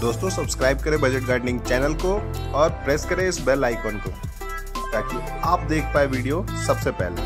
दोस्तों सब्सक्राइब करें budget gardening channel को और प्रेस करें इस बेल आइकॉन को ताकि आप देख पाए वीडियो सबसे पहले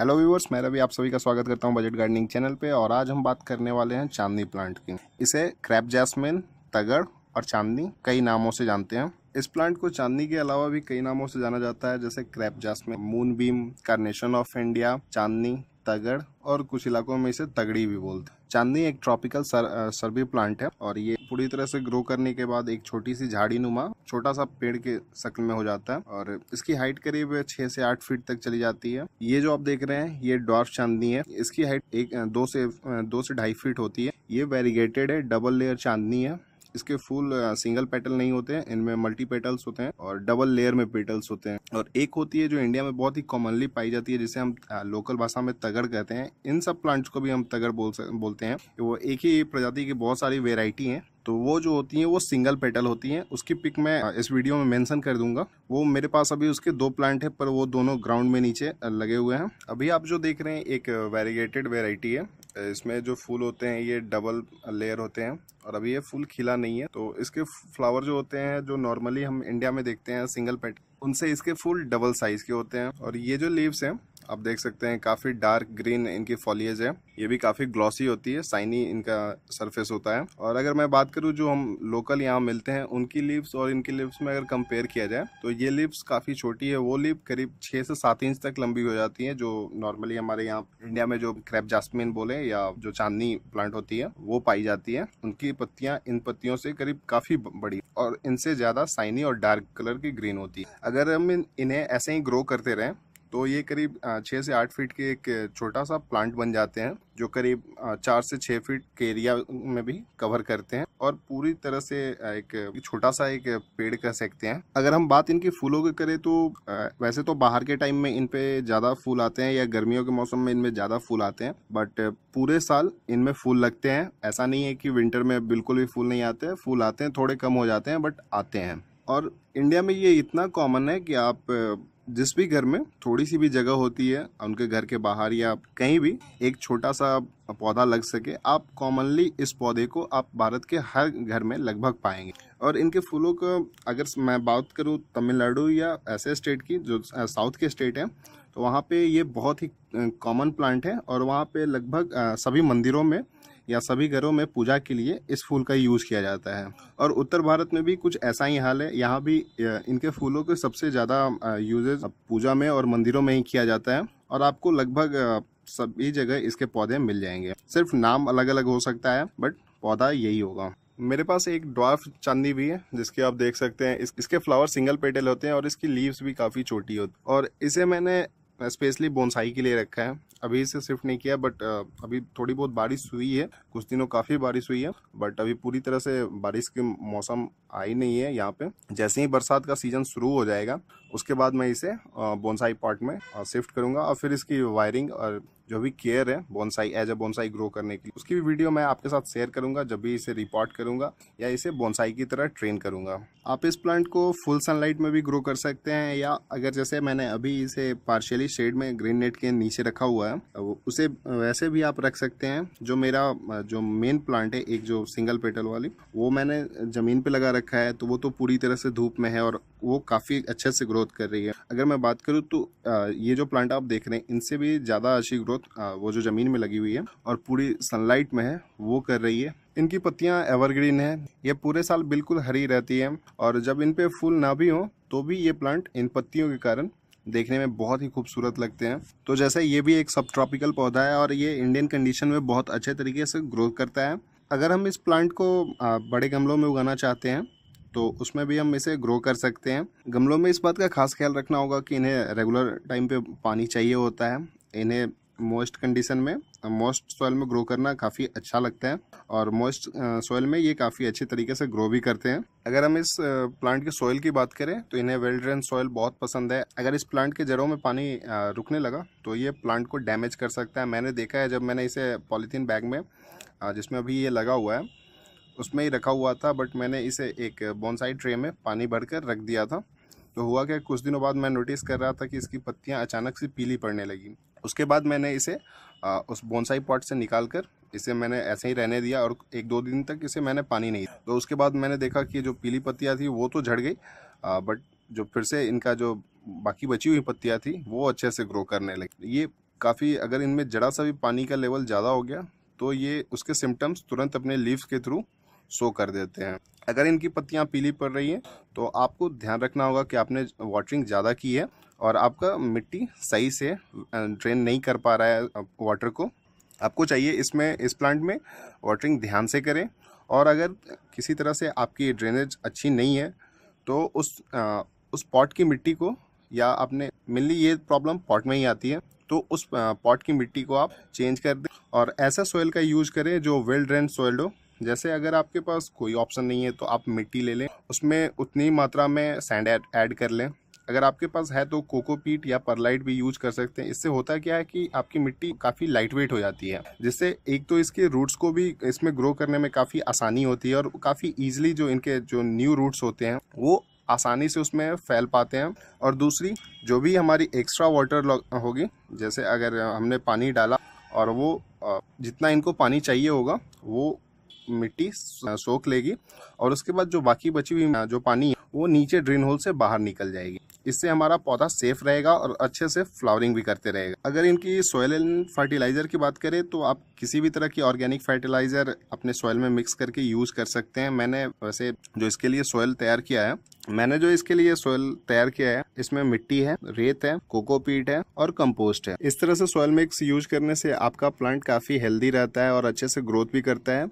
हेलो व्यूवर्स मैं रवि आप सभी का स्वागत करता हूं बजट गार्डनिंग चैनल पे और आज हम बात करने वाले हैं चांदनी प्लांट की इसे क्रैप जैस्मिन तगड़ और चांदनी कई नामों से जानते हैं इस प्लांट को चांदनी के अलावा भी कई नामों से जाना जाता है जैसे crepe jasmine moonbeam carnation of India चांदनी तगड़ और कुछ इलाकों में इसे तगड़ी भी बोलते हैं चांदनी एक ट्रॉपिकल सर, सर्वे प्लांट है और ये पूरी तरह से ग्रो करने के बाद एक छोटी सी झाड़ी नुमा छोटा सा पेड़ के शक्ल में हो जाता है और इसकी हाइट करीब छह से आठ फीट तक चली जाती है ये जो आप देख रहे हैं ये डॉर्फ चांदनी है इसकी हाइट एक दो से दो से ढाई फीट होती है ये वेरीगेटेड है डबल लेयर चांदनी है इसके फूल सिंगल पेटल नहीं होते हैं इनमें मल्टी पेटल्स होते हैं और डबल लेयर में पेटल्स होते हैं और एक होती है जो इंडिया में बहुत ही कॉमनली पाई जाती है जिसे हम लोकल भाषा में तगड़ कहते हैं इन सब प्लांट्स को भी हम तगड़ बोल बोलते हैं वो एक ही प्रजाति की बहुत सारी वेराइटी है तो वो जो होती है वो सिंगल पेटल होती है उसकी पिक मैं इस वीडियो में मेंशन कर दूंगा वो मेरे पास अभी उसके दो प्लांट है पर वो दोनों ग्राउंड में नीचे लगे हुए हैं अभी आप जो देख रहे हैं एक वेरीगेटेड वेराइटी है इसमें जो फूल होते हैं ये डबल लेयर होते हैं और अभी ये फूल खिला नहीं है तो इसके फ्लावर जो होते हैं जो नॉर्मली हम इंडिया में देखते हैं सिंगल पेट उनसे इसके फूल डबल साइज़ के होते हैं और ये जो लीव्स हैं आप देख सकते हैं काफ़ी डार्क ग्रीन इनकी फॉलियज है ये भी काफ़ी ग्लॉसी होती है साइनी इनका सरफेस होता है और अगर मैं बात करूँ जो हम लोकल यहाँ मिलते हैं उनकी लिप्स और इनकी लिप्स में अगर कंपेयर किया जाए तो ये लिप्स काफ़ी छोटी है वो लिप करीब छः से सात इंच तक लंबी हो जाती है जो नॉर्मली हमारे यहाँ इंडिया में जो क्रैप जास्मिन बोले या जो चांदनी प्लांट होती है वो पाई जाती है उनकी पत्तियाँ इन पत्तियों से करीब काफ़ी बड़ी और इनसे ज़्यादा साइनी और डार्क कलर की ग्रीन होती है अगर हम इन्हें ऐसे ही ग्रो करते रहें तो ये करीब छः से आठ फीट के एक छोटा सा प्लांट बन जाते हैं जो करीब चार से छः फीट के एरिया में भी कवर करते हैं और पूरी तरह से एक छोटा सा एक पेड़ कह सकते हैं अगर हम बात इनकी फूलों की करें तो वैसे तो बाहर के टाइम में इन पे ज़्यादा फूल आते हैं या गर्मियों के मौसम में इनमें ज़्यादा फूल आते हैं बट पूरे साल इनमें फूल लगते हैं ऐसा नहीं है कि विंटर में बिल्कुल भी फूल नहीं आते हैं फूल आते हैं थोड़े कम हो जाते हैं बट आते हैं और इंडिया में ये इतना कॉमन है कि आप जिस भी घर में थोड़ी सी भी जगह होती है उनके घर के बाहर या कहीं भी एक छोटा सा पौधा लग सके आप कॉमनली इस पौधे को आप भारत के हर घर में लगभग पाएंगे और इनके फूलों का अगर मैं बात करूँ तमिलनाडु या ऐसे स्टेट की जो साउथ के स्टेट हैं तो वहाँ पे ये बहुत ही कॉमन प्लांट है और वहाँ पे लगभग सभी मंदिरों में या सभी घरों में पूजा के लिए इस फूल का यूज़ किया जाता है और उत्तर भारत में भी कुछ ऐसा ही हाल है यहाँ भी इनके फूलों के सबसे ज़्यादा यूजेज पूजा में और मंदिरों में ही किया जाता है और आपको लगभग सभी जगह इसके पौधे मिल जाएंगे सिर्फ नाम अलग अलग हो सकता है बट पौधा यही होगा मेरे पास एक ड्वार्फ चांदी भी है जिसके आप देख सकते हैं इस, इसके फ्लावर सिंगल पेटल होते हैं और इसकी लीव्स भी काफ़ी छोटी होती और इसे मैंने स्पेशली बोनसाई के लिए रखा है अभी से शिफ्ट नहीं किया बट अभी थोड़ी बहुत बारिश हुई है कुछ दिनों काफ़ी बारिश हुई है बट अभी पूरी तरह से बारिश के मौसम आई नहीं है यहाँ पे जैसे ही बरसात का सीजन शुरू हो जाएगा उसके बाद मैं इसे बोनसाई पार्ट में शिफ्ट करूँगा और फिर इसकी वायरिंग और जो भी केयर है bonsai as a bonsai grow करने की उसकी भी वीडियो मैं आपके साथ शेयर करूंगा जब भी इसे रिपोर्ट करूंगा या इसे बोनसाई की तरह ट्रेन करूंगा आप इस प्लांट को फुल सनलाइट में भी ग्रो कर सकते हैं या अगर जैसे मैंने अभी इसे पार्शियली शेड में ग्रीन नेट के नीचे रखा हुआ है तो उसे वैसे भी आप रख सकते हैं जो मेरा जो मेन प्लांट है एक जो सिंगल पेटल वाली वो मैंने ज़मीन पर लगा रखा है तो वो तो पूरी तरह से धूप में है और वो काफ़ी अच्छे से ग्रोथ कर रही है अगर मैं बात करूँ तो ये जो प्लांट आप देख रहे हैं इनसे भी ज़्यादा अच्छी ग्रोथ वो जो ज़मीन में लगी हुई है और पूरी सनलाइट में है वो कर रही है इनकी पत्तियाँ एवरग्रीन है ये पूरे साल बिल्कुल हरी रहती है और जब इन पर फूल ना भी हों तो भी ये प्लांट इन पत्तियों के कारण देखने में बहुत ही खूबसूरत लगते हैं तो जैसे ये भी एक सब ट्रॉपिकल पौधा है और ये इंडियन कंडीशन में बहुत अच्छे तरीके से ग्रो करता है अगर हम इस प्लांट को बड़े गमलों में उगाना चाहते हैं तो उसमें भी हम इसे ग्रो कर सकते हैं गमलों में इस बात का खास ख्याल रखना होगा कि इन्हें रेगुलर टाइम पे पानी चाहिए होता है इन्हें मोस्ट कंडीशन में मोस्ट सॉइल में ग्रो करना काफ़ी अच्छा लगता है और मोस्ट सॉइल में ये काफ़ी अच्छे तरीके से ग्रो भी करते हैं अगर हम इस प्लांट के सॉइल की बात करें तो इन्हें वेल ड्रेन सॉइल बहुत पसंद है अगर इस प्लांट के जड़ों में पानी रुकने लगा तो ये प्लांट को डैमेज कर सकता है मैंने देखा है जब मैंने इसे पॉलीथीन बैग में जिसमें अभी ये लगा हुआ है उसमें ही रखा हुआ था बट मैंने इसे एक बॉन्साई ट्रे में पानी भर कर रख दिया था तो हुआ क्या कुछ दिनों बाद मैं नोटिस कर रहा था कि इसकी पत्तियाँ अचानक से पीली पड़ने लगी उसके बाद मैंने इसे आ, उस बोनसाई पॉट से निकाल कर इसे मैंने ऐसे ही रहने दिया और एक दो दिन तक इसे मैंने पानी नहीं तो उसके बाद मैंने देखा कि जो पीली पत्तियाँ थी वो तो झड़ गई बट जो फिर से इनका जो बाकी बची हुई पत्तियाँ थी वो अच्छे से ग्रो करने लगी ये काफ़ी अगर इनमें जरा सा भी पानी का लेवल ज़्यादा हो गया तो ये उसके सिम्टम्स तुरंत अपने लीव्स के थ्रू शो कर देते हैं अगर इनकी पत्तियाँ पीली पड़ रही हैं तो आपको ध्यान रखना होगा कि आपने वाटरिंग ज़्यादा की है और आपका मिट्टी सही से ड्रेन नहीं कर पा रहा है वाटर को आपको चाहिए इसमें इस प्लांट में वाटरिंग ध्यान से करें और अगर किसी तरह से आपकी ड्रेनेज अच्छी नहीं है तो उस आ, उस पॉट की मिट्टी को या आपने मेनली ये प्रॉब्लम पॉट में ही आती है तो उस पॉट की मिट्टी को आप चेंज कर दें और ऐसा सोयल का यूज करें जो वेल ड्रेन सोयल हो जैसे अगर आपके पास कोई ऑप्शन नहीं है तो आप मिट्टी ले लें उसमें उतनी मात्रा में सैंड ऐड कर लें अगर आपके पास है तो कोकोपीट या परलाइट भी यूज कर सकते हैं इससे होता क्या है कि आपकी मिट्टी काफ़ी लाइट वेट हो जाती है जिससे एक तो इसके रूट्स को भी इसमें ग्रो करने में काफ़ी आसानी होती है और काफ़ी ईजिली जो इनके जो न्यू रूट्स होते हैं वो आसानी से उसमें फैल पाते हैं और दूसरी जो भी हमारी एक्स्ट्रा वाटर होगी जैसे अगर हमने पानी डाला और वो जितना इनको पानी चाहिए होगा वो मिट्टी सोख लेगी और उसके बाद जो बाकी बची हुई जो पानी है वो नीचे ड्रेन होल से बाहर निकल जाएगी इससे हमारा पौधा सेफ रहेगा और अच्छे से फ्लावरिंग भी करते रहेगा अगर इनकी सोयल एंड फर्टिलाइज़र की बात करें तो आप किसी भी तरह की ऑर्गेनिक फर्टिलाइज़र अपने सॉयल में मिक्स करके यूज़ कर सकते हैं मैंने वैसे जो इसके लिए सोयल तैयार किया है मैंने जो इसके लिए सोयल तैयार किया है इसमें मिट्टी है रेत है कोकोपीट है और कंपोस्ट है इस तरह से सोयल मिक्स यूज करने से आपका प्लांट काफ़ी हेल्दी रहता है और अच्छे से ग्रोथ भी करता है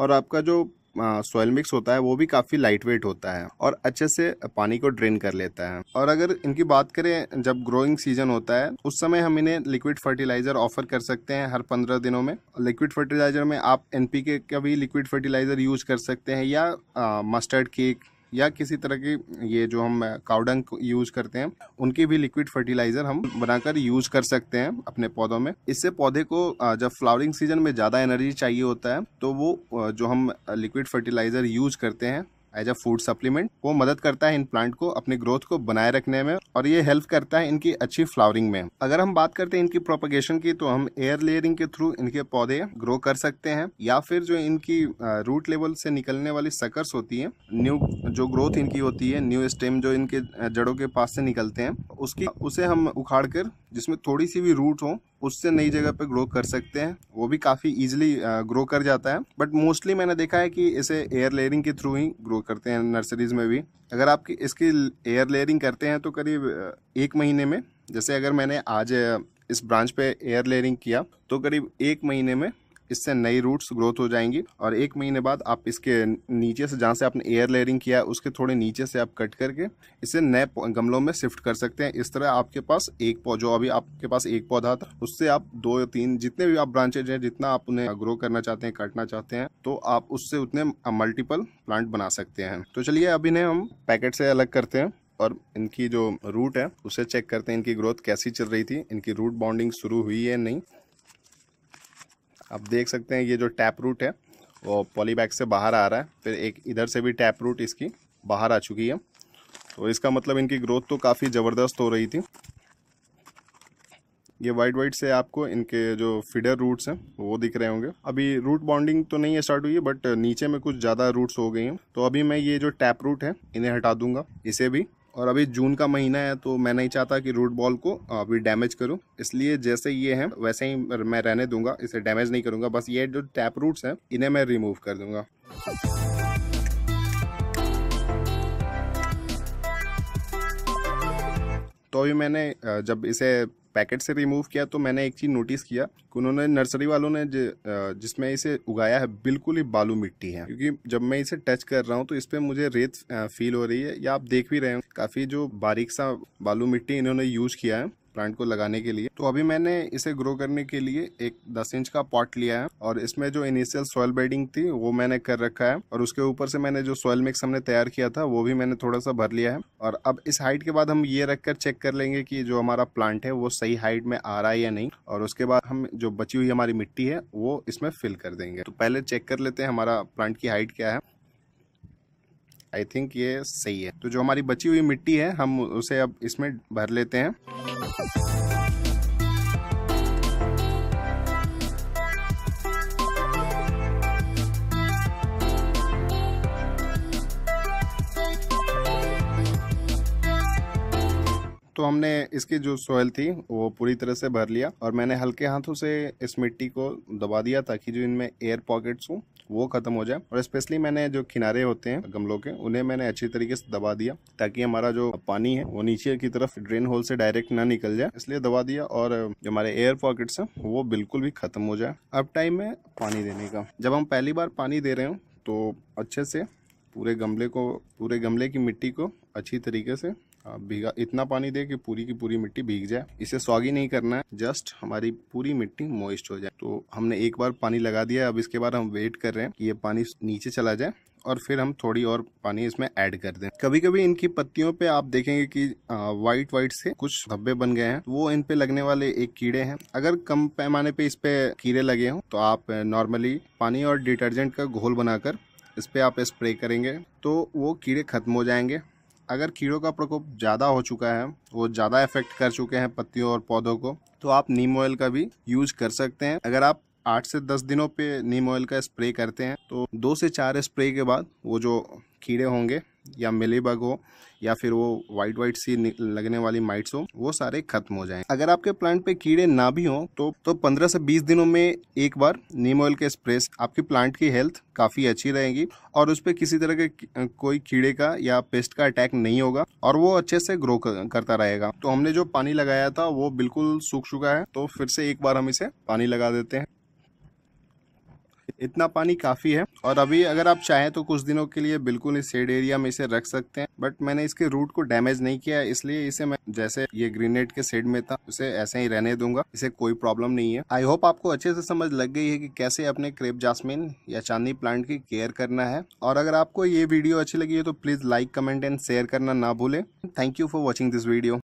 और आपका जो सॉयल मिक्स होता है वो भी काफ़ी लाइट वेट होता है और अच्छे से पानी को ड्रेन कर लेता है और अगर इनकी बात करें जब ग्रोइंग सीजन होता है उस समय हम इन्हें लिक्विड फर्टिलाइज़र ऑफर कर सकते हैं हर पंद्रह दिनों में लिक्विड फर्टिलाइज़र में आप एन का भी लिक्विड फर्टिलाइज़र यूज कर सकते हैं या मस्टर्ड केक या किसी तरह की ये जो हम काउडंग यूज करते हैं उनकी भी लिक्विड फर्टिलाइजर हम बनाकर यूज कर सकते हैं अपने पौधों में इससे पौधे को जब फ्लावरिंग सीजन में ज़्यादा एनर्जी चाहिए होता है तो वो जो हम लिक्विड फर्टिलाइजर यूज करते हैं एज अ फूड सप्लीमेंट वो मदद करता है इन प्लांट को अपने ग्रोथ को बनाए रखने में और ये हेल्प करता है इनकी अच्छी फ्लावरिंग में अगर हम बात करते हैं इनकी प्रोपगेशन की तो हम एयर लेयरिंग के थ्रू इनके पौधे ग्रो कर सकते हैं या फिर जो इनकी रूट लेवल से निकलने वाली सकर्स होती है न्यू जो ग्रोथ इनकी होती है न्यू स्टेम जो इनके जड़ों के पास से निकलते हैं उसकी उसे हम उखाड़ कर जिसमें थोड़ी सी भी रूट हो उससे नई जगह पे ग्रो कर सकते हैं वो भी काफ़ी इजीली ग्रो कर जाता है बट मोस्टली मैंने देखा है कि इसे एयर लेयरिंग के थ्रू ही ग्रो करते हैं नर्सरीज में भी अगर आप इसकी एयर लेयरिंग करते हैं तो करीब uh, एक महीने में जैसे अगर मैंने आज uh, इस ब्रांच पे एयर लेयरिंग किया तो करीब एक महीने में इससे नई रूट्स ग्रोथ हो जाएंगी और एक महीने बाद आप इसके नीचे से जहाँ से आपने एयर लेयरिंग किया है उसके थोड़े नीचे से आप कट करके इसे नए गमलों में शिफ्ट कर सकते हैं इस तरह आपके पास एक जो अभी आपके पास एक पौधा था उससे आप दो या तीन जितने भी आप ब्रांचेज हैं जितना आप उन्हें ग्रो करना चाहते हैं काटना चाहते हैं तो आप उससे उतने मल्टीपल प्लांट बना सकते हैं तो चलिए अब इन्हें हम पैकेट से अलग करते हैं और इनकी जो रूट है उसे चेक करते हैं इनकी ग्रोथ कैसी चल रही थी इनकी रूट बाउंडिंग शुरू हुई है नहीं आप देख सकते हैं ये जो टैप रूट है वो पॉलीबैग से बाहर आ रहा है फिर एक इधर से भी टैप रूट इसकी बाहर आ चुकी है तो इसका मतलब इनकी ग्रोथ तो काफ़ी ज़बरदस्त हो रही थी ये वाइट वाइट से आपको इनके जो फीडर रूट्स हैं वो दिख रहे होंगे अभी रूट बॉन्डिंग तो नहीं स्टार्ट हुई है बट नीचे में कुछ ज़्यादा रूट्स हो गई हैं तो अभी मैं ये जो टैप रूट है इन्हें हटा दूंगा इसे भी और अभी जून का महीना है तो मैं नहीं चाहता कि रूट बॉल को अभी डैमेज करूं इसलिए जैसे ये हैं वैसे ही मैं रहने दूंगा इसे डैमेज नहीं करूंगा बस ये जो टैप रूट्स हैं इन्हें मैं रिमूव कर दूंगा तो अभी मैंने जब इसे पैकेट से रिमूव किया तो मैंने एक चीज़ नोटिस किया कि उन्होंने नर्सरी वालों ने जिसमें इसे उगाया है बिल्कुल ही बालू मिट्टी है क्योंकि जब मैं इसे टच कर रहा हूँ तो इस पर मुझे रेत फील हो रही है या आप देख भी रहे हो काफ़ी जो बारीक सा बालू मिट्टी इन्होंने यूज किया है प्लांट को लगाने के लिए तो अभी मैंने इसे ग्रो करने के लिए एक दस इंच का पॉट लिया है और इसमें जो इनिशियल सॉयल बेडिंग थी वो मैंने कर रखा है और उसके ऊपर से मैंने जो सॉयल मिक्स हमने तैयार किया था वो भी मैंने थोड़ा सा भर लिया है और अब इस हाइट के बाद हम ये रखकर चेक कर लेंगे कि जो हमारा प्लांट है वो सही हाइट में आ रहा है या नहीं और उसके बाद हम जो बची हुई हमारी मिट्टी है वो इसमें फिल कर देंगे तो पहले चेक कर लेते हैं हमारा प्लांट की हाइट क्या है आई थिंक ये सही है तो जो हमारी बची हुई मिट्टी है हम उसे अब इसमें भर लेते हैं तो हमने इसकी जो सॉयल थी वो पूरी तरह से भर लिया और मैंने हल्के हाथों से इस मिट्टी को दबा दिया ताकि जो इनमें एयर पॉकेट्स हों वो ख़त्म हो जाए और स्पेशली मैंने जो किनारे होते हैं गमलों के उन्हें मैंने अच्छी तरीके से दबा दिया ताकि हमारा जो पानी है वो नीचे की तरफ ड्रेन होल से डायरेक्ट ना निकल जाए इसलिए दबा दिया और जो हमारे एयर पॉकेट्स हैं वो बिल्कुल भी ख़त्म हो जाए अब टाइम है पानी देने का जब हम पहली बार पानी दे रहे हो तो अच्छे से पूरे गमले को पूरे गमले की मिट्टी को अच्छी तरीके से भीगा इतना पानी दे कि पूरी की पूरी मिट्टी भीग जाए इसे सॉगी नहीं करना है जस्ट हमारी पूरी मिट्टी मोइस्ट हो जाए तो हमने एक बार पानी लगा दिया अब इसके बाद हम वेट कर रहे हैं कि ये पानी नीचे चला जाए और फिर हम थोड़ी और पानी इसमें ऐड कर दें कभी कभी इनकी पत्तियों पे आप देखेंगे कि वाइट वाइट से कुछ धब्बे बन गए हैं वो इन पे लगने वाले एक कीड़े हैं अगर कम पैमाने पे इस पे कीड़े लगे हों तो आप नॉर्मली पानी और डिटर्जेंट का घोल बनाकर इस पे आप स्प्रे करेंगे तो वो कीड़े खत्म हो जाएंगे अगर कीड़ों का प्रकोप ज़्यादा हो चुका है वो ज़्यादा इफेक्ट कर चुके हैं पत्तियों और पौधों को तो आप नीम ऑयल का भी यूज कर सकते हैं अगर आप आठ से दस दिनों पे नीम ऑयल का स्प्रे करते हैं तो दो से चार स्प्रे के बाद वो जो कीड़े होंगे या मेलेबग हो या फिर वो वाइट वाइट सी लगने वाली माइट्स हो वो सारे खत्म हो जाएं अगर आपके प्लांट पे कीड़े ना भी हों तो तो 15 से 20 दिनों में एक बार नीम ऑयल के स्प्रेस आपकी प्लांट की हेल्थ काफ़ी अच्छी रहेगी और उस पर किसी तरह के कोई कीड़े का या पेस्ट का अटैक नहीं होगा और वो अच्छे से ग्रो करता रहेगा तो हमने जो पानी लगाया था वो बिल्कुल सूख चुका है तो फिर से एक बार हम इसे पानी लगा देते हैं इतना पानी काफ़ी है और अभी अगर आप चाहें तो कुछ दिनों के लिए बिल्कुल इस शेड एरिया में इसे रख सकते हैं बट मैंने इसके रूट को डैमेज नहीं किया इसलिए इसे मैं जैसे ये ग्रीनेट के शेड में था उसे ऐसे ही रहने दूंगा इसे कोई प्रॉब्लम नहीं है आई होप आपको अच्छे से समझ लग गई है कि कैसे अपने क्रेप जासमिन या चांदनी प्लांट की केयर करना है और अगर आपको ये वीडियो अच्छी लगी है तो please like comment and share करना ना भूलें thank you for watching this video